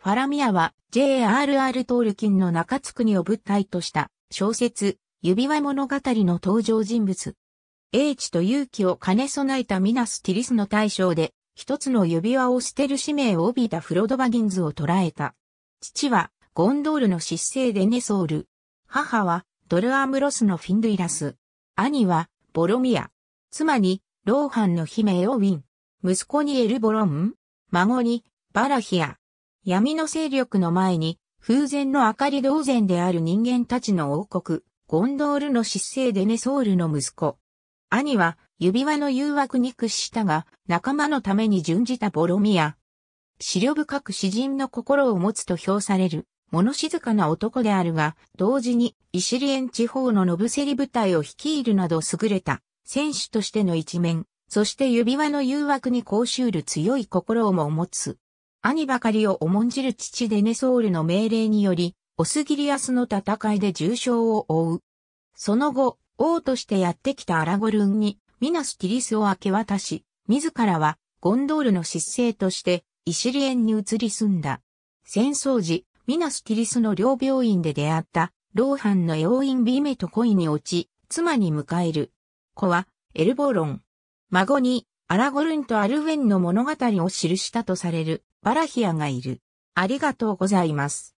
ファラミアは J.R.R. トールキンの中津国を物体とした小説、指輪物語の登場人物。英知と勇気を兼ね備えたミナス・ティリスの大将で、一つの指輪を捨てる使命を帯びたフロドバギンズを捕らえた。父はゴンドールの失勢でネソール。母はドルアムロスのフィンドイラス。兄はボロミア。妻にローハンの姫エオウィン。息子にエルボロン。孫にバラヒア。闇の勢力の前に、風前の明かり同然である人間たちの王国、ゴンドールの失政でネソールの息子。兄は、指輪の誘惑に屈したが、仲間のために準じたボロミア。資料深く詩人の心を持つと評される、物静かな男であるが、同時に、イシリエン地方のノブセリ部隊を率いるなど優れた、選手としての一面、そして指輪の誘惑に講習る強い心をも持つ。兄ばかりを重んじる父デネソールの命令により、オスギリアスの戦いで重傷を負う。その後、王としてやってきたアラゴルンに、ミナスティリスを明け渡し、自らはゴンドールの失政として、イシリエンに移り住んだ。戦争時、ミナスティリスの両病院で出会った、ローハンのエオインビメと恋に落ち、妻に迎える。子は、エルボロン。孫に、アラゴルンとアルウェンの物語を記したとされるバラヒアがいる。ありがとうございます。